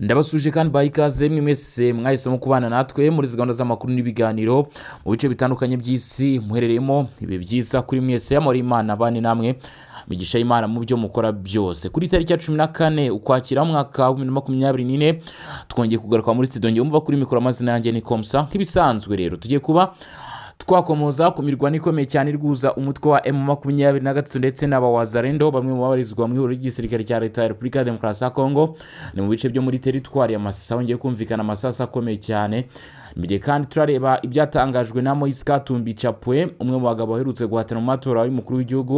ndabasuje kandi baha ikaze mwese mwahisemo kubana natwe muri izi gahunda z'amakuru n'ibiganiro mu bice bitandukanye by'isi muherereyemo ibi byiza kuri mwese yamara imana abane namwe migisha y'imana mu byo mukora byose kuri tariki ya cumi na kane ukwakira mwaka wa bibiri na makumyabiri nine twongeye kugaruka muri studio ngeye mva kuri mikoro amazina yanjye ni komsa nk'ibisanzwe rero tugiye kuba twakomoza ku mirwano ikomeye cyane irwuza umutwe wa emu makumyabiri na gatatu ndetse n'aba wazarendo bamwe mu babarizwa mu ihuriro ry'igisirikare cya leta ya repubulika ya demokarasi ya kongo ni mu bice byo muri teritwari ya masasa kumvikana amasasa akomeye cyane mu kandi turareba ibyatangajwe na moise katumbi capwe umwe mu bagabo baherutse guhatana mu matora y'umukuru w'igihugu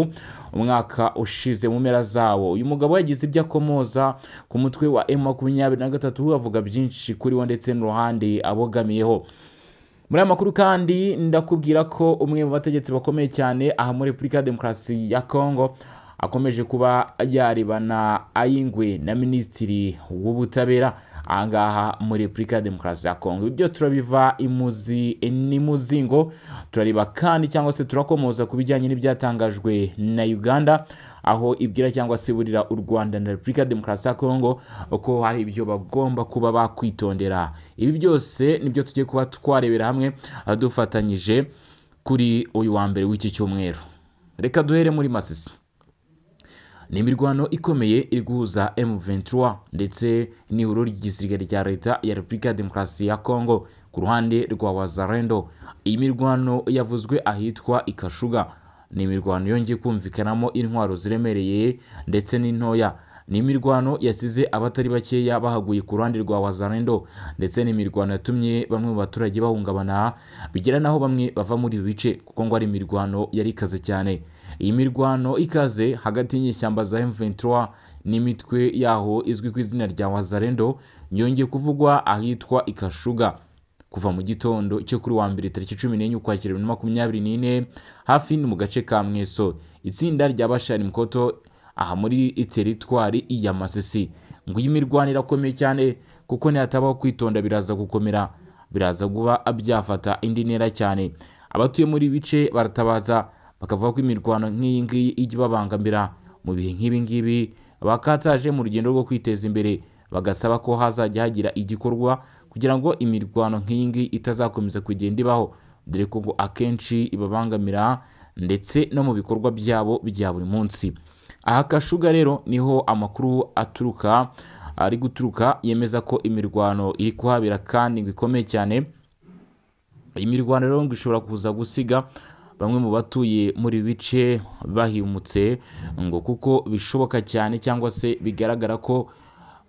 umwaka ushize mu mpera zawo uyu mugabo yagize ibyo akomoza ku mutwe wa emu makumyabiri na gatatu avuga byinshi kuri wo ndetse n'uruhande abogamiyeho muri aya makuru kandi ndakubwira ko umwe mu bategetsi bakomeye cyane aha muri repubulika ya demokarasi ya kongo akomeje kuba yarebana ay'ingwe na minisitiri w'ubutabera ahangaha muri repubulika ya demokarasi ya kongo ibyo turabiva imuzi n'imuzingo turareba kandi cyangwa se turakomoza ku bijyanye n'ibyatangajwe na uganda aho ibwira cyangwa se burira u rwanda na repubulika demokarasi ya kongo ko hari ibyo bagomba kuba bakwitondera ibi byose nibyo tugiye kuba twarebera hamwe dufatanyije kuri uyu wa mbere w'iki cyumweru reka duhere muri masisi ni imirwano ikomeye iri guhuza M23 ndetse n'ihuriro ry'igisirikare cya leta ya repubulika ya demokarasi ya kongo ku ruhande rwa wazarendo iyi mirwano yavuzwe ahitwa ikashuga ni imirwano yongeye kumvikanamo intwaro ziremereye ndetse n'intoya ni imirwano yasize abatari bakeya bahaguye ku ruhande rwa wazarendo ndetse n'imirwano yatumye bamwe mu baturage bahungabana bigera naho bamwe bava muri ibi bice kuko ngo ari imirwano yari ikaze cyane iyi mirwano ikaze hagati y'inyeshyamba za m n'imitwe yaho izwi ku izina rya wazarendo yongeye kuvugwa ahitwa ikashuga kuva mu gitondo cyo kuri wa mbere tariki cumi n'enye ukwakira bibiri na makumyabiri n'ine hafi ni mu gace ka mweso itsinda rya bashari mkoto aha muri teritwari ya masisi nguyu imirwano irakomeye cyane kuko nihatabaho kwitonda biraza gukomera biraza kuba byafata indi ntera cyane abatuye muri bice baratabaza bakavuga ko imirwano nk'iyi ngiyi ijya ibabangamira mu bihe nk'ibi ngibi bakataje mu rugendo rwo kwiteza imbere bagasaba ko hazajya hagira igikorwa kugira ngo imirwano nk'iyi itazakomeza kugenda ibaho dore ko ngo akenshi ibabangamira ndetse no mu bikorwa byabo bya buri munsi aha kashuga rero niho amakuru aturuka ari guturuka yemeza ko imirwano iri kuhabira kandi ngo ikomeye cyane iyi rero ngo ishobora kuza gusiga bamwe mu batuye muri bice bahimutse ngo kuko bishoboka cyane cyangwa se bigaragara ko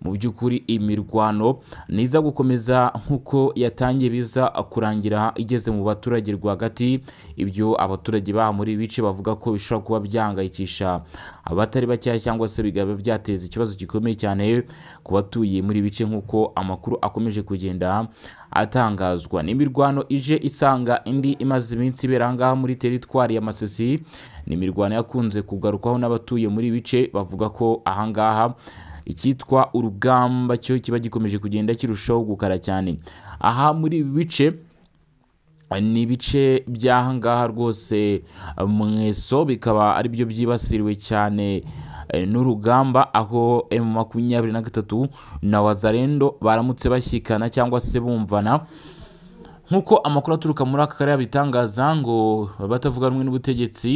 mu by'ukuri imirwano niza gukomeza nk'uko yatangiye biza kurangira igeze mu baturage rwagati ibyo abaturage ba muri bice bavuga ko bishobora kuba byangayikisha abatari bakeya cyangwa se bigaba byateza ikibazo gikomeye cyane ku batuye muri bice nk'uko amakuru akomeje kugenda atangazwa n'imirwano ije isanga indi imaze iminsi ibera ngaha muri teritwari ya masisi ni imirwano yakunze kugarukwaho n'abatuye muri bice bavuga ko ahangaha icyitwa urugamba cyo kiba gikomeje kugenda kirushaho gukara cyane aha muri ibi bice ni ibice byaha ngaha rwose mweso bikaba ari byo byibasiriwe cyane eh, n'urugamba aho emu eh, makumyabiri na gatatu na wazarendo baramutse bashyikana cyangwa se bumvana nk'uko amakuru aturuka muri aka karere abitangaza ngo batavuga rumwe n'ubutegetsi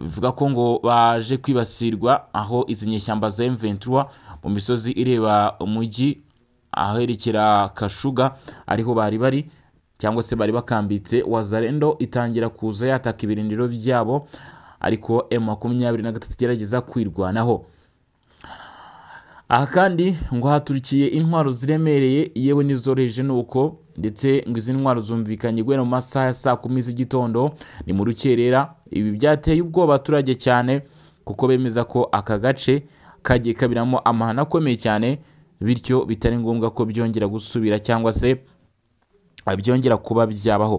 bivuga ko ngo baje kwibasirwa aho izi nyeshyamba za m mu misozi ireba umujyi aherekera Kashuga ariho bari bari cyangwa se bari bakambitse wazarendo itangira kuza yataka ibirindiro byabo ariko makumyabiri na gatatu igerageza kwirwanaho aha kandi ngo haturikiye intwaro ziremereye yewe n'izoroheje ni uko ndetse ngo izi ntwaro zumvikanye guhera mu masaha ya saa kumi z'igitondo ni mu rukerera ibi byateye ubwoba abaturage cyane kuko bemeza ko aka gace kagiye kabiramo amahano akomeye cyane bityo bitari ngombwa ko byongera gusubira cyangwa se byongera kuba byabaho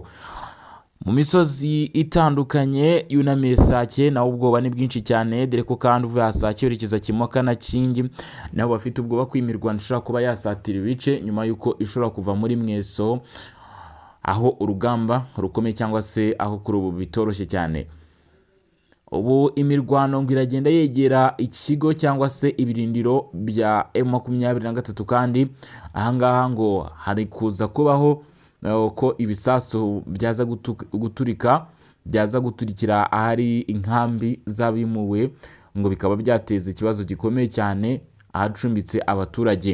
mu misozi itandukanye yunamiye sake nawe ubwoba ni bwinshi cyane dore ko kandi uvuye sake werekeza kimoka na kingi nawe bafite ubwoba kwimirwa imirwano ishobora kuba yasatira ibice nyuma y'uko ishobora kuva muri mweso aho urugamba rukomeye cyangwa se aho kuri ubu bitoroshye cyane ubu imirwano ngo iragenda yegera ikigo cyangwa se ibirindiro bya emu makumyabiri na gatatu kandi ahangaha ngo hari kuza kubaho Eh, ko ibisasu byaza guturika byaza guturikira ahari inkambi z'abimuwe ngo bikaba byateza ikibazo gikomeye cyane ahacumbitse abaturage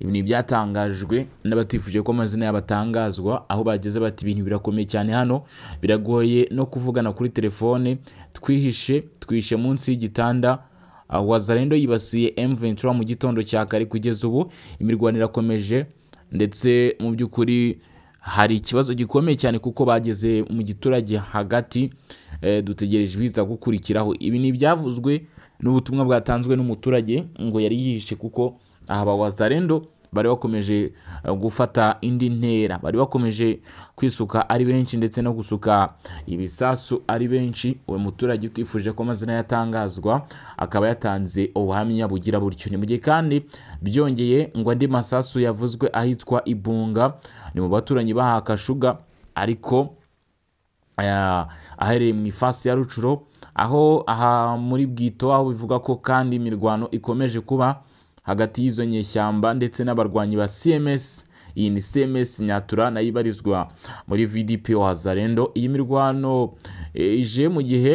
ibi ni ibyatangajwe n'abatifuje ko amazina yabo aho bageze bati ibintu birakomeye cyane hano biragoye no kuvugana kuri telefone twihishe twihishe munsi y'igitanda ah, wazarendo yibasiye M23 mu gitondo cya kare kugeza ubu imirwano irakomeje ndetse mu by'ukuri hari ikibazo gikomeye cyane kuko bageze mu giturage hagati eh, dutegereje ibiza gukurikiraho ibi ni ibyavuzwe n'ubutumwa bwatanzwe n'umuturage ngo yari yihishe kuko aha bawazarendo. bari bakomeje eh, gufata indi ntera bari bakomeje kwisuka ari benshi ndetse no gusuka ibisasu ari benshi uwo muturage utifuje ko amazina yatangazwa akaba yatanze ubuhamya bugira butyo ni mu gihe kandi byongeye ngo andi masasu yavuzwe ahitwa ibunga ni mu baturanyi bahakashuga ariko eh, ahereye mu ifasi ya rucuro aho aha muri bwito aho bivuga ko kandi imirwano ikomeje kuba hagati y'izo nyeshyamba ndetse n'abarwanyi ba cms iyi ni cms nyatura nayo ibarizwa muri vdp wa wazarendo iyi mirwano eh, ije mu gihe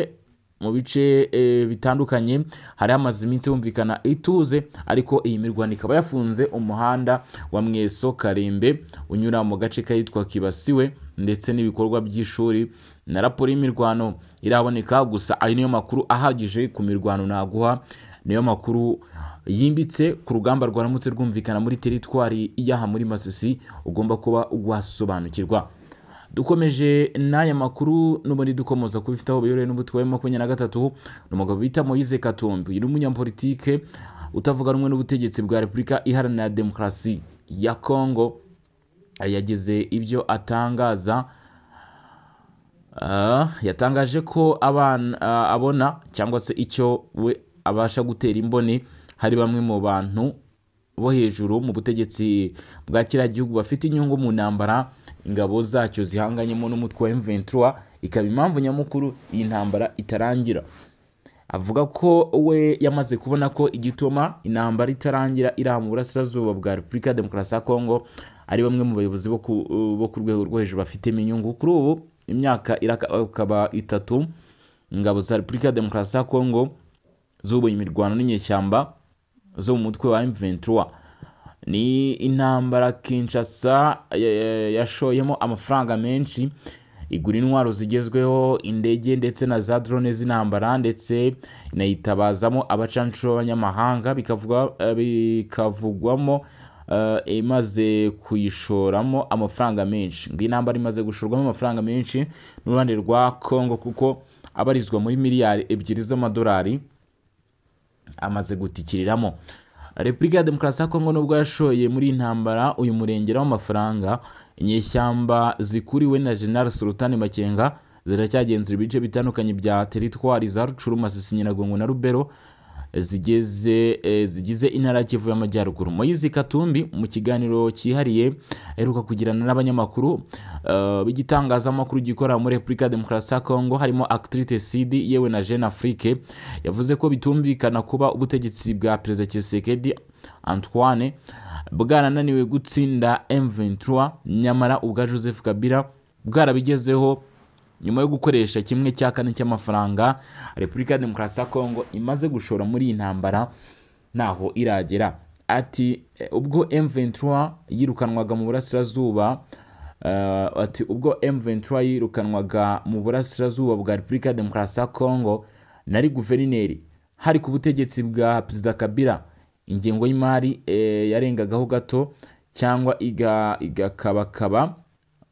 mu bice eh, bitandukanye hari hamaze iminsi humvikana ituze ariko iyi mirwano ikaba yafunze umuhanda wa mweso karembe unyura mu gace kahitwa kibasiwe ndetse n'ibikorwa by'ishuri na raporo y'imirwano iraboneka gusa ayo niyo makuru ahagije ku mirwano naguha niyo makuru yimbitse ku rugamba rwaramutse rwumvikana muri teritwari y'aha muri masisi ugomba kuba wasobanukirwa dukomeje n'aya makuru n'ubundi dukomoza kubifite bifite aho biyorewe n'ubutwaye makumyabiri na gatatu ni umugabo bita moyize katumbi uyu ni umunyapolitike utavuga rumwe n'ubutegetsi bwa repubulika iharanira demokarasi ya kongo yagize ibyo atangaza ah, yatangaje ko ah, abona cyangwa se icyo we abasha gutera imboni hari bamwe mu bantu bo hejuru mu butegetsi bwa kiriya gihugu bafite inyungu mu ntambara ingabo zacyo zihanganyemo n'umutwe wa m ikaba impamvu nyamukuru iyi ntambara itarangira avuga ko we yamaze kubona ko igituma intambara itarangira iraha mu burasirazuba bwa repubulika ya demokarasi ya kongo ari bamwe mu bayobozi bo ku rwego rwo hejuru bafitemo inyungu kuri ubu imyaka irakaba itatu ingabo za repubulika ya demokarasi ya kongo z'ubonye imirwano n'inyeshyamba zo mu mutwe wa m ni intambara Kinshasa yashoyemo amafaranga menshi igura intwaro zigezweho indege ndetse na za drone z'intambara ndetse inayitabazamo abacanshuro b'abanyamahanga eh, bikavugwamo eh, imaze kuyishoramo amafaranga menshi ngo intambara imaze gushorwamo amafaranga menshi n'uruhande rwa congo kuko abarizwa muri miliyari ebyiri z'amadolari amaze gutikiriramo repubulika ya demokarasi ya kongo nubwo yashoye muri intambara uyu murengera w'amafaranga inyeshyamba zikuriwe na general sultan makenga ziracyagenzura ibice bitandukanye bya teritwari za rucuru masisi nyiragongo na rubero Eh, zigize intara kivu y'amajyaruguru moyizi katumbi mu kiganiro cyihariye aheruka kugirana n'abanyamakuru eh, b'igitangazamakuru gikorera muri repubulika ya demokarasi ya kongo harimo akitirite sidi yewe na jean Afrique yavuze ko bitumvikana kuba ubutegetsi bwa perezida kisekedi antoine bwarananiwe gutsinda emventura nyamara ubwa joseph kabila bwarabigezeho nyuma yo gukoresha kimwe cya kane cy'amafaranga repubulika ya demokarasi ya kongo imaze gushora muri iyi ntambara ntaho iragera ati eh, ubwo M23 yirukanwaga mu burasirazuba eh, ati ubwo M23 yirukanwaga mu burasirazuba bwa repubulika ya demokarasi ya kongo nari guverineri hari ku butegetsi bwa perezida kabila ingengo y'imari eh, yarengagaho gato cyangwa igakabakaba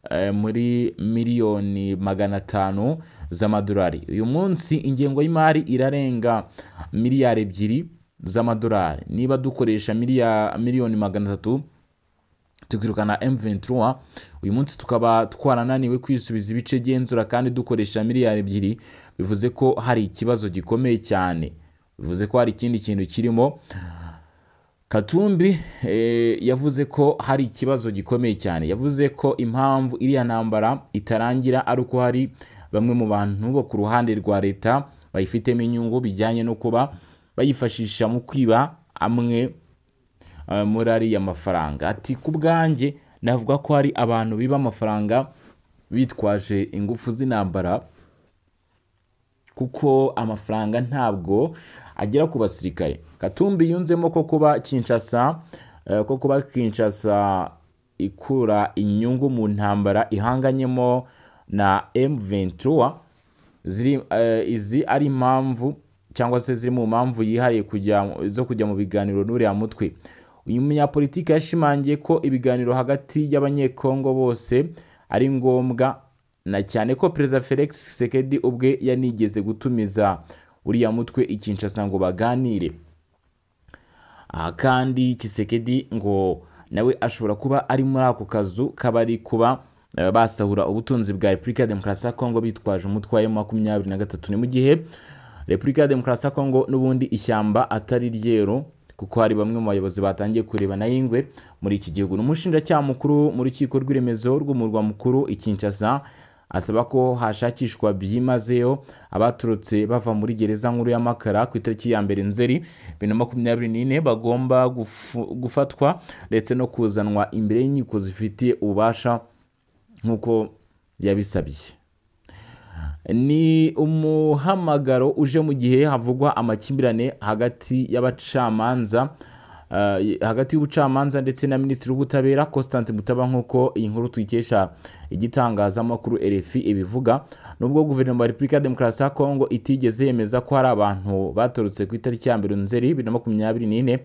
Eh, muri miliyoni magana atanu z'amadolari uyu munsi ingengo y'imari irarenga miliyari ebyiri z'amadolari niba dukoresha miliyoni magana atatu tukirukana M23 uyu munsi tukaba twarananiwe kwisubiza ibice genzura kandi dukoresha miliyari ebyiri bivuze ko hari ikibazo gikomeye cyane bivuze ko hari ikindi kintu kirimo katumbi eh, yavuze ko hari ikibazo gikomeye cyane yavuze ko impamvu iriya ntambara itarangira ari uko hari bamwe mu bantu bo ku ruhande rwa leta bayifitemo inyungu bijyanye no kuba bayifashisha mu kwiba amwe eh, muri ariya mafaranga ati ku bwanjye navuga ko hari abantu biba amafaranga bitwaje ingufu z'intambara kuko amafaranga ntabwo agera ku basirikare katumbi yunzemo ko kuba kinshasa eh, ko kuba kinshasa ikura inyungu mu ntambara ihanganyemo na M23 eh, izi ari impamvu cyangwa se ziri mu mpamvu yihariye zo kujya mu biganiro n'uriya mutwe uyu munyapolitiki yashimangiye ko ibiganiro hagati y'abanyekongo bose ari ngombwa na cyane ko perezida felix sekedi ubwe yanigeze gutumiza uriya mutwe i ngo baganire kandi kisekedi ngo nawe ashobora kuba ari muri ako kazu kabari kuba eh, basahura ubutunzi bwa repubulika ya demokarasi ya kongo bitwaje umutwe wa makumyabiri na gatatu ni mu gihe repubulika ya demokarasi ya kongo n'ubundi ishyamba atari ryero kuko hari bamwe mu bayobozi batangiye kureba na yingwe muri iki gihugu ni umushinjacyaha mukuru mu rukiko rw'iremezo rw'umurwa mukuru Ikinshasa Kinshasa asaba ko hashakishwa byimazeyo abaturutse bava muri gereza nkuru y'amakara ku itariki ya mbere nzeri bibiri na makumyabiri n'ine bagomba gufatwa ndetse no kuzanwa imbere y'inkiko zifite ububasha nk'uko yabisabye ni umuhamagaro uje mu gihe havugwa amakimbirane hagati y'abacamanza Eh, hagati y'ubucamanza ndetse na minisitiri w'ubutabera Constant Mutaba nk'uko iyi nkuru tuyikesha igitangazamakuru RFI ibivuga nubwo guverinoma ya repubulika ya demokarasi ya kongo itigeze yemeza ko hari abantu batorotse ku itariki ya mbere nzeri bibiri na makumyabiri n'ine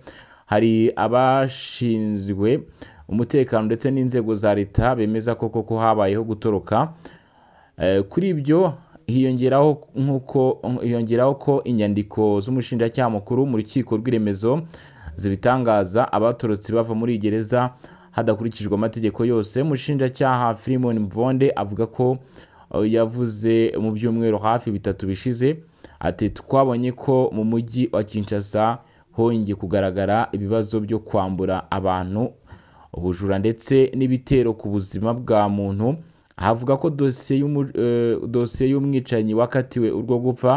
hari abashinzwe umutekano ndetse n'inzego za leta bemeza ko koko habayeho gutoroka eh, kuri ibyo hiyongeraho nk'uko hiyongeraho ko inyandiko z'umushinjacyaha mukuru mu rukiko rw'iremezo zibitangaza abatorotse bava muri gereza hadakurikijwe amategeko yose umushinjacyaha Filimon mvonde avuga ko uh, yavuze mu byumweru hafi bitatu bishize ati twabonye ko mu mujyi wa Kinshasa hongeye kugaragara ibibazo byo kwambura abantu ubujura ndetse n'ibitero ku buzima bwa muntu avuga ko dosiye uh, y'umwicanyi wakatiwe urwo gupfa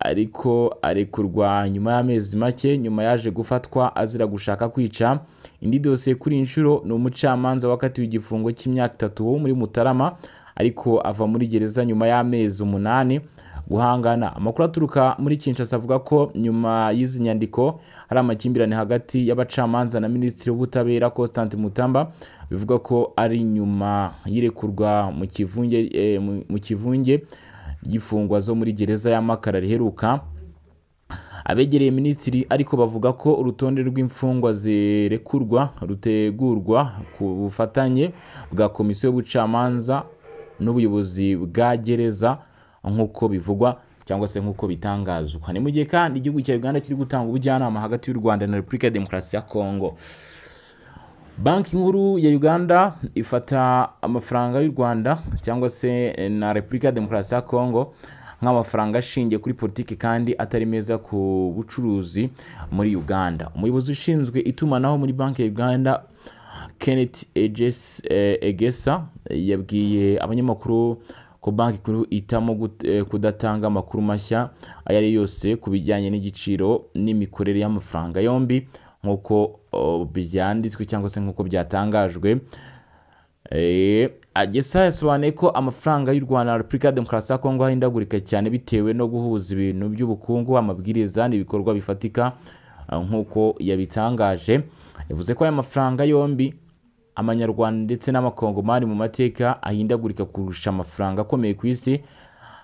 ariko arekurwa nyuma y'amezi make nyuma yaje gufatwa azira gushaka kwica indi dosiye kuri inshuro ni umucamanza wakatiwe igifungo cy'imyaka itatu wo muri mutarama ariko ava muri gereza nyuma y'amezi umunani guhangana amakuru aturuka muri Kinshasa avuga ko nyuma y'izi nyandiko hari amakimbirane hagati y'abacamanza na minisitiri w'ubutabera Constant Mutamba bivuga ko ari nyuma y'irekurwa mu kivunge eh, y'imfungwa zo muri gereza ya makara riheruka abegereye minisitiri ariko bavuga ko urutonde rw'imfungwa zirekurwa rutegurwa ku bufatanye bwa komisiyo y'ubucamanza n'ubuyobozi bwa gereza nk'uko bivugwa cyangwa se nk'uko bitangazwa ni mu gihe kandi igihugu cya uganda kiri gutanga ubujyanama hagati y'u rwanda na repubulika ya demokarasi ya kongo banki nkuru ya uganda ifata amafaranga y'u rwanda cyangwa se eh, na repubulika ya demokarasi ya kongo nk'amafaranga ashingiye kuri politiki kandi atari meza ku bucuruzi muri uganda umuyobozi ushinzwe itumanaho muri banki ya uganda kenneth eh, egesa yabwiye abanyamakuru ko banki nkuru itamo eh, kudatanga amakuru mashya ayo ari yose ku bijyanye n'igiciro n'imikorere y'amafaranga yombi nk'uko byanditswe cyangwa se nk'uko byatangajwe eh, agesa yasobanuye ko amafaranga y'u rwanda na repubulika ya demokarasi ya kongo ahindagurika cyane bitewe no guhuza ibintu by'ubukungu amabwiriza n'ibikorwa bifatika eh, nk'uko yabitangaje yavuze ko aya mafaranga yombi amanyarwanda ndetse n'amakongomani mu mateka ahindagurika kurusha amafaranga akomeye ku isi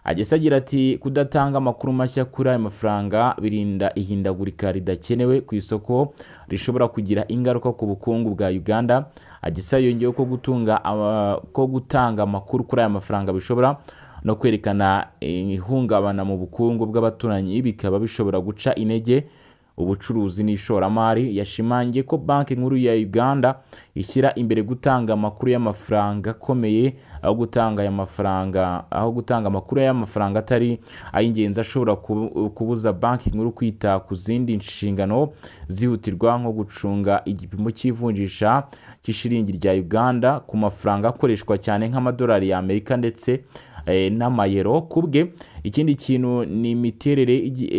agese agira ati kudatanga amakuru mashya kuri aya mafaranga birinda ihindagurika ridakenewe ku isoko rishobora kugira ingaruka ku bukungu bwa uganda agese yongeyeho ko gutunga ah, ko gutanga amakuru kuri aya mafaranga bishobora no kwerekana eh, ihungabana mu bukungu bw'abaturanyi bikaba bishobora guca intege ubucuruzi n'ishoramari yashimangiye ko banki nkuru ya uganda ishyira imbere gutanga amakuru y'amafaranga akomeye aho gutanga aya mafaranga aho gutanga amakuru y'amafaranga atari ay'ingenzi ashobora kubuza banki nkuru kwita ku zindi nshingano zihutirwa nko gucunga igipimo cy'ivunjisha cy'ishiringi rya uganda ku mafaranga akoreshwa cyane nk'amadolari y'amerika ndetse Eh, n'amayero ku bwe ikindi kintu ni imiterere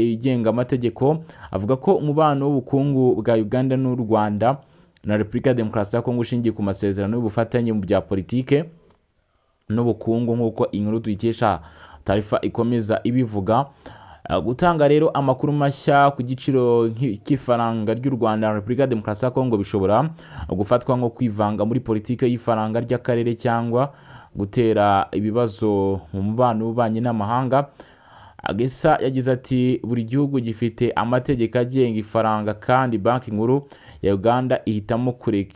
igenga amategeko avuga ko umubano w'ubukungu bwa uganda n'u rwanda na repubulika ya demokarasi ya kongo ushingiye ku masezerano y'ubufatanye mu bya politiki n'ubukungu nk'uko inkuru tuyikesha tarifa ikomeza ibivuga ah, gutanga rero amakuru mashya ku giciro cy'ifaranga ry'u rwanda na repubulika ya demokarasi ya kongo bishobora gufatwa nko kwivanga muri politiki y'ifaranga ry'akarere cyangwa gutera ibibazo mu mubano w'ububanyi n'amahanga agesa yagize ati buri gihugu gifite amategeko agenga ifaranga kandi banki nkuru ya uganda ihitamo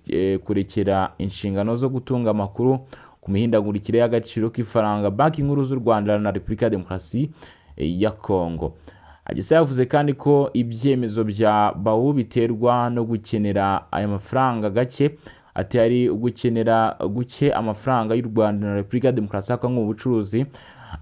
eh, kurekera inshingano zo gutunga amakuru ku mihindagurikire y'agaciro k'ifaranga banki nkuru z'u rwanda na repubulika ya demokarasi eh, ya kongo agisa yavuze kandi ko ibyemezo bya bawu biterwa no gukenera aya mafaranga gake ati hari gukenera guke amafaranga y'u rwanda na repubulika ya demokarasi ya kongo mu bucuruzi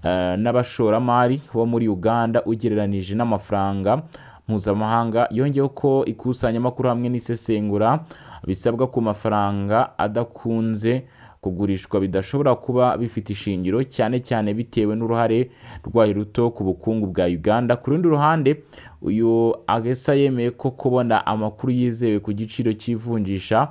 eh, n'abashoramari bo muri uganda ugereranije n'amafaranga mpuzamahanga yongeyeho ko ikusanyamakuru hamwe n'isesengura bisabwa ku mafaranga adakunze kugurishwa bidashobora kuba bifite ishingiro cyane cyane bitewe n'uruhare rwayo ruto ku bukungu bwa uganda ku rundi ruhande uyu agesa yemeye ko kubona amakuru yizewe ku giciro cy'ivunjisha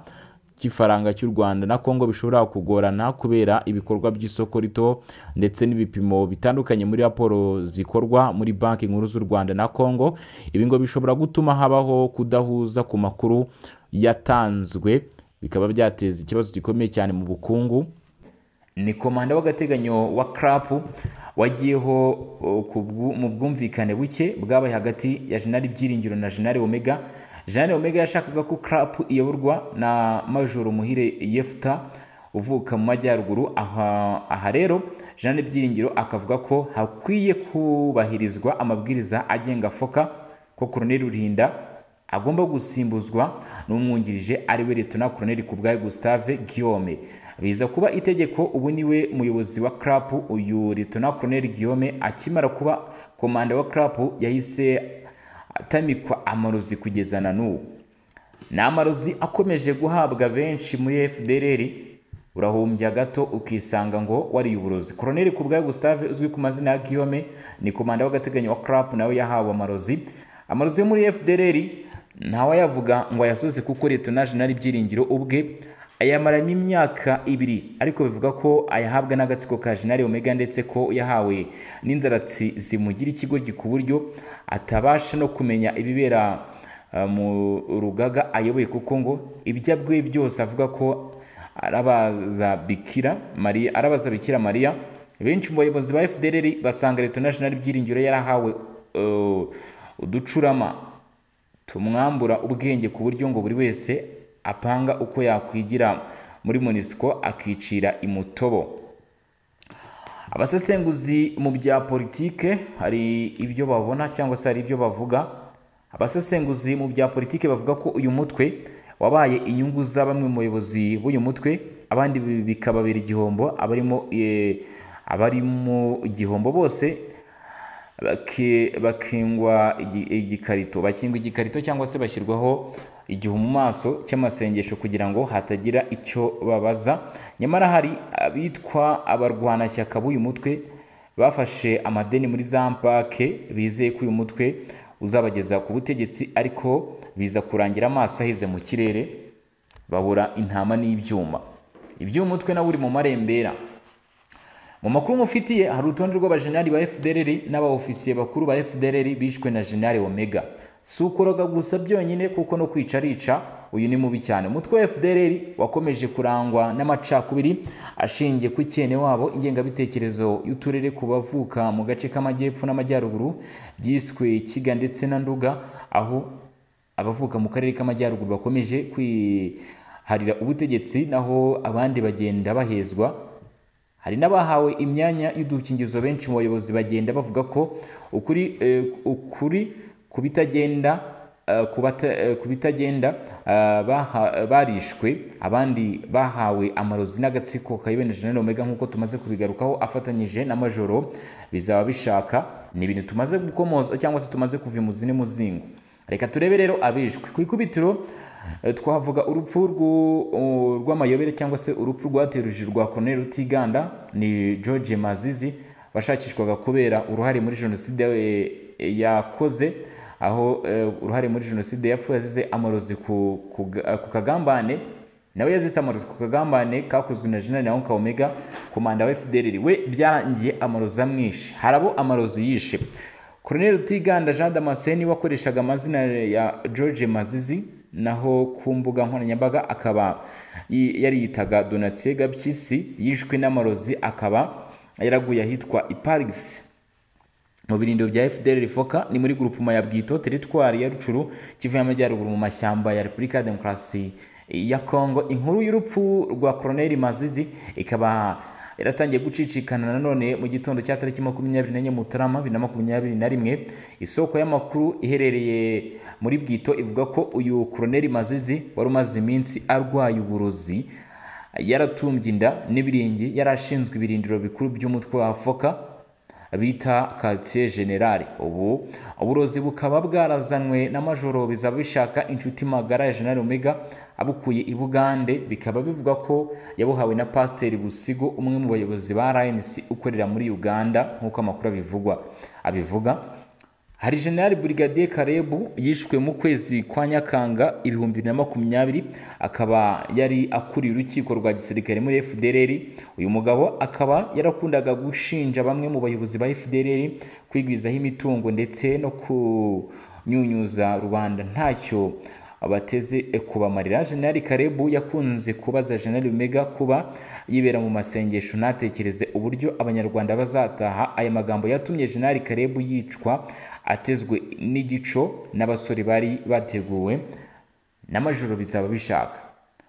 cy'ifaranga cy'u Rwanda na Congo bishobora kugorana kubera ibikorwa by'isoko rito ndetse n'ibipimo bitandukanye muri raporo zikorwa muri banki nkuru z'u Rwanda na Congo ibi ngo bishobora gutuma habaho kudahuza ku makuru yatanzwe bikaba byateza ikibazo gikomeye cyane mu bukungu ni komanda w'agateganyo wa crapu wagiyeho mu bwumvikane buke bwabaye hagati ya jenali byiringiro na jenali omega Jeanne Omega yashakaga ko CRAP iyoborwa na Major Muhire Yefuta uvuka mu majyaruguru aha, aha rero Jeanne Byiringiro akavuga ko hakwiye kubahirizwa amabwiriza agenga foka ko Colonel Rulinda agomba gusimbuzwa n'umwungirije ari we Leta Colonel Kubwayi Gustave Guillaume biza kuba itegeko ubu niwe muyobozi wa CRAP uyu Leta Colonel Guillaume akimara kuba komanda wa CRAP yahise atamikwa amarozi kugeza na n'ubu ni amarozi akomeje guhabwa benshi muri fdr urahumbya gato ukisanga ngo wariye uburozi koroneri ku bwawe gustave uzwi ku mazina ya giyome ni komanda w'agateganyo wa crapu nawe yahawe amarozi amarozi yo muri fdr ntawayavuga ngo ayasuze kuko leta naje nari byiringiro ubwe ayamaramo imyaka ibiri ariko bivuga ko ayahabwa n'agatsiko ka jenali omega ndetse ko yahawe n'inzaratsi zimugira ikigoryi ku buryo atabasha no kumenya ibibera eh, mu rugaga ayoboye kuko ngo ibyabwe byose avuga ko arabaza bikira mariya benshi mu bayobozi ba fdr basanga leta nashinari byiringiro yarahawe eh, uducurama tumwambura ubwenge ku buryo ngo buri wese apanga uko yakwigira muri monisiko akicira imutobo abasesenguzi mu bya politiki hari ibyo babona cyangwa se hari ibyo bavuga abasesenguzi mu bya politiki bavuga ko uyu mutwe wabaye inyungu za bamwe mu bayobozi b'uyu mutwe abandi bikababera igihombo abarimo abarimo igihombo bose bakingwa igikarito bakingwa igikarito cyangwa se bashyirwaho igihu mu maso cy'amasengesho kugira ngo hatagira icyo babaza nyamara hari abitwa abarwanashyaka b'uyu mutwe bafashe amadeni muri za mpake bizeye ko uyu mutwe uzabageza ku butegetsi ariko biza kurangira amaso aheze mu kirere babura intama n'ibyuma iby'uyu mutwe nawe uri mu marembera mu makuru mufitiye hari urutonde rw'abajenali ba fdrr n'abaofisiye bakuru ba FdR bishwe na jenali omega si ukoroga gusa byonyine kuko no kwica arica uyu ni mubi cyane umutwe wa fdr wakomeje kurangwa n'amacakubiri ashingiye ku cyene wabo ingengabitekerezo y'uturere ku bavuka mu gace k'amajyepfo n'amajyaruguru byiswe kiga ndetse na nduga aho abavuka mu karere k'amajyaruguru bakomeje kwiharira ubutegetsi naho abandi bagenda bahezwa hari n'abahawe imyanya y'udukingirizo benshi mu bayobozi bagenda bavuga ko ukuri eh, ukuri kubitagenda eh, kubitagenda eh, eh, barishwe abandi bahawe amarozi n'agatsiko kayibene General Omega nk'uko tumaze kubigarukaho afatanyije n’amajoro bizaba bishaka ni ibintu tumaze gukomoza cyangwa se tumaze mu kuvimuzi muzingo reka turebe rero abishwe ku ikubitiro twavuga urupfu rw'amayobere cyangwa se urupfu rwateruje rwa Colonel Rutiganda ni George Mazizi washakishwaga kubera uruhare muri jenoside yakoze aho eh, uruhare muri jenoside yapfuye azize amarozi ku kagambane nawe yazise amarozi ku kagambane kakozwe na jenali na onka omega komanda wa fdr we byarangiye amarozi amwishe Harabo amarozi yishe koroneri rutiganda jean damascene wakoreshaga amazina ya george mazizi naho ku mbuga nkoranyambaga akaba yari yitaga donatien gapyisi yishwe n'amarozi akaba yaraguye ahitwa iparigisi mu birindiro bya FDL Rifoka ni muri grupuma ya Bwito teritwari ya Rucuru kivu y'amajyaruguru mu mashyamba ya Repubulika ya Demokarasi ya Kongo inkuru y'urupfu rwa Colonel Mazizi ikaba yaratangiye gucicikana nanone mu gitondo cya tariki makumyabiri nenye Mutarama bibiri na makumyabiri na rimwe isoko y'amakuru iherereye muri Bwito ivuga ko uyu Colonel Mazizi wari umaze iminsi arwaye uburozi yaratumbye inda yari ashinzwe ibirindiro bikuru by'umutwe wa Foka bita quartier general ubu uburozi bukaba bwarazanywe n’amajoro bizaba bishaka inshuti magara ya general omega abukuye i bugande bikaba bivuga ko yabuhawe na pasiteri busigo umwe mu bayobozi ba rnc ukorera muri uganda nk'uko amakuru abivugwa abivuga hari generali burigadiye karebu yishwe mu kwezi kwa nyakanga ibihumbi bibiri na makumyabiri akaba yari akuriye urukiko rwa gisirikare muri fdrr uyu mugabo akaba yarakundaga gushinja bamwe mu bayobozi ba fdrr kwigwizaho imitungo ndetse no kunyunyuza rubanda ntacyo abateze kubamarira General Karebu yakunze kubaza General Lumega kuba yibera mu masengesho ntatekereze uburyo abanyarwanda bazataha aya magambo yatumye General Karebu yicwa atezwe n'igico n'abasore bari bateguwe n'amajoro bizaba bishaka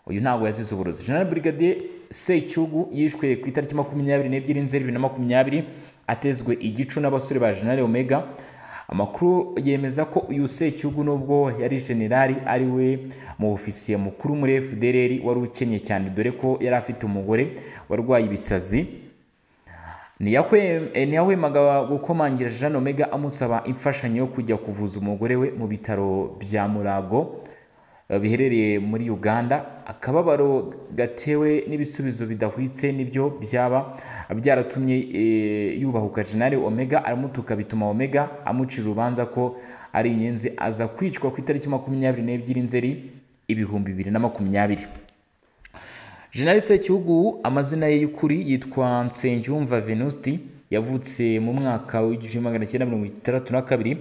uyu ntabwo yazize uburozi General Brigadier Secyugu yishwe ku itariki makumyabiri n'ebyiri nzeri bibiri na makumyabiri atezwe igico n'abasore ba General Omega amakuru yemeza ko uyu secyugu nubwo yari generali ari we mu ofisiye mukuru muri fdr wari ukennye cyane dore ko yari afite umugore warwaye ibisazi ntiyahwemaga eh, gukomangira jean omega amusaba imfashanyo yo kujya kuvuza umugore we mu bitaro bya murago eh, biherereye muri uganda akababaro gatewe n'ibisubizo bidahwitse nibyo byaba byaratumye e, yubahuka jenali omega aramutuka bituma omega amucira urubanza ko ari inyenzi aza kwicwa ku itariki makumyabiri n'ebyiri nzeri ibihumbi bibiri na makumyabiri jenali sekihugu amazina ye y'ukuri yitwa nsengiyumva venusti yavutse mu mwaka w'igihumbi magana cyenda mirongo itandatu na kabiri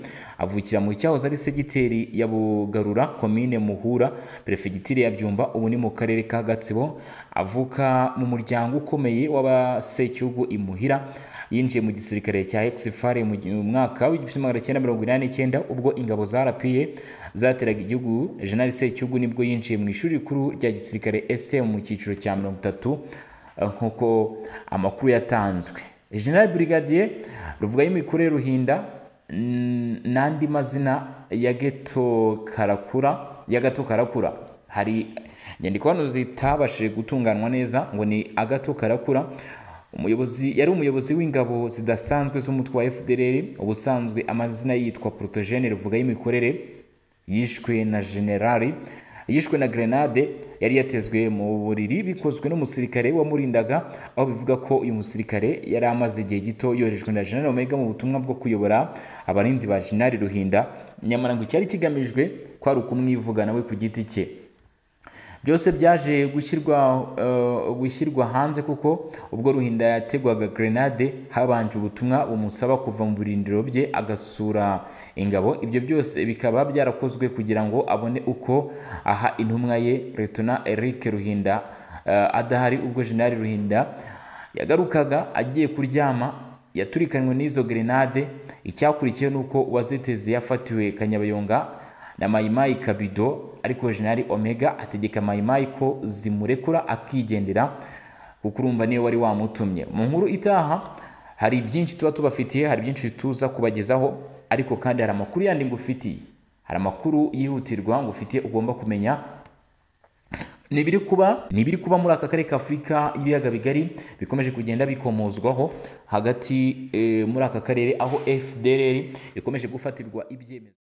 avukira mu cyahoze ari segiteri ya bugarura komine muhura perefegitire ya byumba ubu ni mu karere ka gatsibo avuka mu muryango ukomeye w'abasecyugu imuhira yinjiye mu gisirikare cya exfare mu mwaka w'igihumbi magana cyenda mirongo inani n'icyenda ubwo ingabo za rapiye zateraga igihugu jenerali secyugu nibwo yinjiye mu ishuri rikuru rya gisirikare ese mu cyiciro cya mirongo itatu eh, nk'uko amakuru yatanzwe General Brigadier ruvuga y'imikure ruhinda n'andi mazina ya geto karakura ya gato karakura hari inyandiko hano zitabashije gutunganwa neza ngo ni agato karakura umuyobozi yari umuyobozi w'ingabo zidasanzwe z'umutwe wa FDLR ubusanzwe amazina yitwa Protogene ruvuga y'imikorere yishwe na generali yishwe na grenade yari yatezwe mu buriri bikozwe n'umusirikare wamurindaga aho bivuga ko uyu musirikare yari amaze igihe gito yoherejwe na General Omega mu butumwa bwo kuyobora abarinzi ba General Ruhinda nyamara ngo cyari kigamijwe kwari ukumwivuga nawe ku giti cye byose byaje gushyirwa eh, gushyirwa hanze kuko ubwo ruhinda yategwaga grenade habanje ubutumwa bumusaba kuva mu birindiro bye agasura ingabo ibyo byose bikaba byarakozwe kugira ngo abone uko aha intumwa ye Retuna eric ruhinda eh, adahari ubwo jenali ruhinda yagarukaga agiye kuryama yaturikanywe n'izo grenade icyakurikiye ni uko uwaziteze yafatiwe kanyabayonga na mayimayi kabido ariko jenali omega ategeka mayimayi ko zimurekura akigendera kuko urumva niwe wari wamutumye mu nkuru itaha hari byinshi tuba tubafitiye hari byinshi tuza kubagezaho ariko kandi hari amakuru yandi ngufitiye hari amakuru yihutirwa ngufitiye ugomba kumenya nibiri kuba nibiri kuba muri aka karere ka k'afurika ibiyaga bigari bikomeje kugenda bikomozwaho hagati eh, muri aka karere aho fdr ikomeje gufatirwa ibyemezo